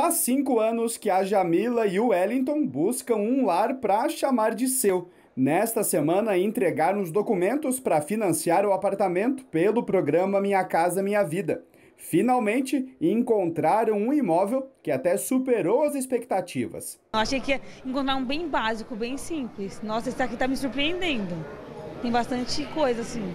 Faz cinco anos que a Jamila e o Wellington buscam um lar para chamar de seu. Nesta semana, entregaram os documentos para financiar o apartamento pelo programa Minha Casa Minha Vida. Finalmente, encontraram um imóvel que até superou as expectativas. Eu achei que ia encontrar um bem básico, bem simples. Nossa, esse aqui está me surpreendendo. Tem bastante coisa assim.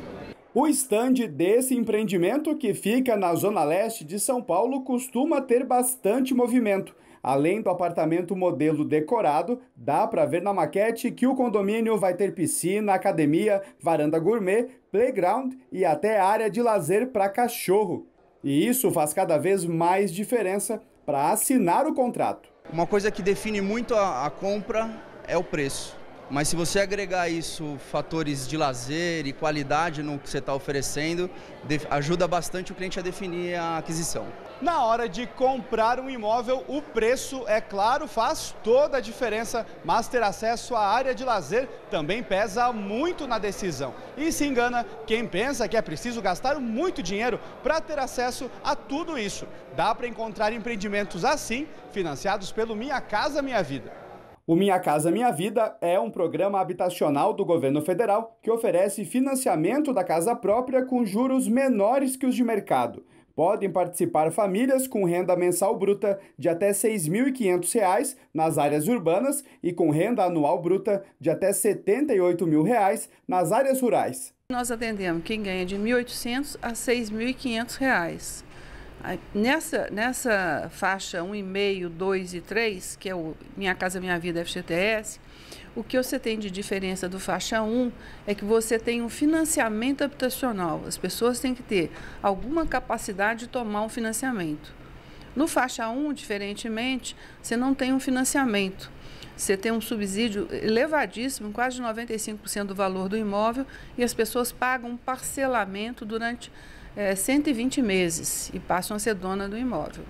O estande desse empreendimento, que fica na zona leste de São Paulo, costuma ter bastante movimento. Além do apartamento modelo decorado, dá para ver na maquete que o condomínio vai ter piscina, academia, varanda gourmet, playground e até área de lazer para cachorro. E isso faz cada vez mais diferença para assinar o contrato. Uma coisa que define muito a, a compra é o preço. Mas se você agregar isso, fatores de lazer e qualidade no que você está oferecendo, ajuda bastante o cliente a definir a aquisição. Na hora de comprar um imóvel, o preço, é claro, faz toda a diferença, mas ter acesso à área de lazer também pesa muito na decisão. E se engana quem pensa que é preciso gastar muito dinheiro para ter acesso a tudo isso. Dá para encontrar empreendimentos assim, financiados pelo Minha Casa Minha Vida. O Minha Casa Minha Vida é um programa habitacional do governo federal que oferece financiamento da casa própria com juros menores que os de mercado. Podem participar famílias com renda mensal bruta de até R$ 6.500 nas áreas urbanas e com renda anual bruta de até R$ 78.000 mil reais nas áreas rurais. Nós atendemos quem ganha de R$ 1.800 a R$ 6.500. Nessa, nessa faixa 1,5, 2 e 3, que é o Minha Casa Minha Vida FGTS, o que você tem de diferença do faixa 1 é que você tem um financiamento habitacional. As pessoas têm que ter alguma capacidade de tomar um financiamento. No faixa 1, diferentemente, você não tem um financiamento. Você tem um subsídio elevadíssimo, quase 95% do valor do imóvel, e as pessoas pagam um parcelamento durante é, 120 meses e passam a ser dona do imóvel.